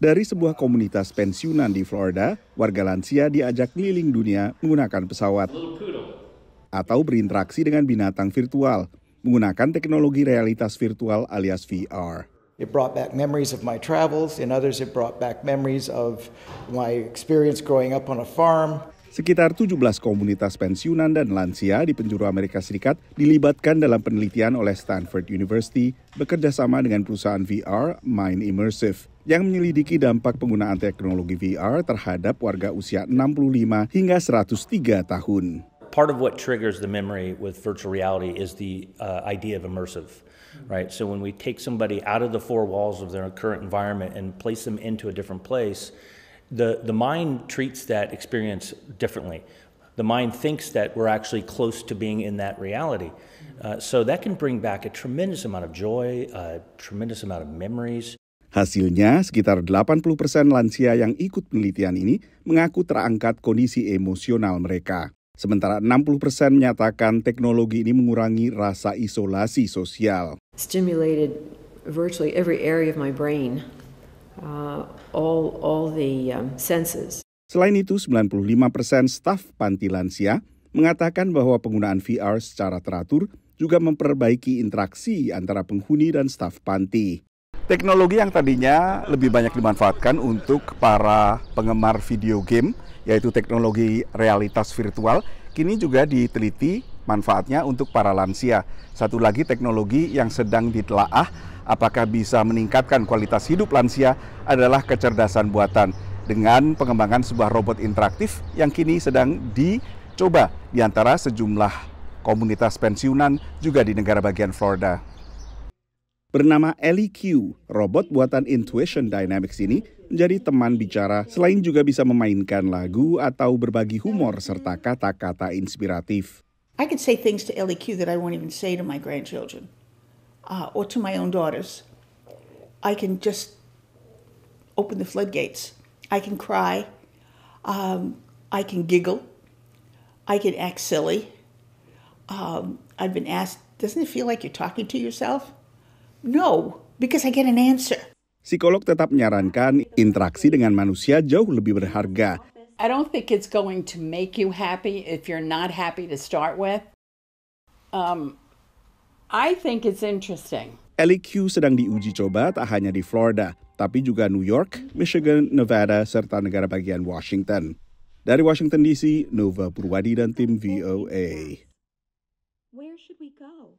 Dari sebuah komunitas pensiunan di Florida, warga lansia diajak keliling dunia menggunakan pesawat atau berinteraksi dengan binatang virtual menggunakan teknologi realitas virtual alias VR. It brought back memories of my travels. In others, it brought back memories of my experience growing up on a farm. Sekitar 17 komunitas pensiunan dan lansia di penjuru Amerika Serikat dilibatkan dalam penelitian oleh Stanford University bekerjasama dengan perusahaan VR Mind Immersive yang menyelidiki dampak penggunaan teknologi VR terhadap warga usia 65 hingga 103 tahun. part of what triggers the memory with virtual reality is the uh, idea of immersive, right? So when we take somebody out of the four walls of their current environment and place them into a different place, the, the mind treats that experience differently. The mind thinks that we're actually close to being in that reality. Uh, so that can bring back a tremendous amount of joy, a tremendous amount of memories. Hasilnya, sekitar 80 persen lansia yang ikut penelitian ini mengaku terangkat kondisi emosional mereka. Sementara 60 persen menyatakan teknologi ini mengurangi rasa isolasi sosial. Stimulated virtually every area of my brain uh, all, all the um, senses. Selain itu, 95 persen staf panti lansia mengatakan bahwa penggunaan VR secara teratur juga memperbaiki interaksi antara penghuni dan staf panti. Teknologi yang tadinya lebih banyak dimanfaatkan untuk para penggemar video game, yaitu teknologi realitas virtual, kini juga diteliti manfaatnya untuk para lansia. Satu lagi teknologi yang sedang ditelaah apakah bisa meningkatkan kualitas hidup lansia adalah kecerdasan buatan dengan pengembangan sebuah robot interaktif yang kini sedang dicoba di antara sejumlah komunitas pensiunan juga di negara bagian Florida. Bernama Ellie Q, robot buatan Intuition Dynamics ini menjadi teman bicara selain juga bisa memainkan lagu atau berbagi humor serta kata-kata inspiratif. I could say things to LEQ that I won't even say to my grandchildren uh, or to my own daughters. I can just open the floodgates. I can cry. Um, I can giggle. I can act silly. Um, I've been asked, doesn't it feel like you're talking to yourself? No, because I get an answer. Psikolog tetap menyarankan interaksi dengan manusia jauh lebih berharga I don't think it's going to make you happy if you're not happy to start with. Um, I think it's interesting. LEQ sedang diuji coba tak hanya di Florida, tapi juga New York, Michigan, Nevada, serta negara bagian Washington. Dari Washington DC, Nova Purwadi dan tim VOA. Where should we go?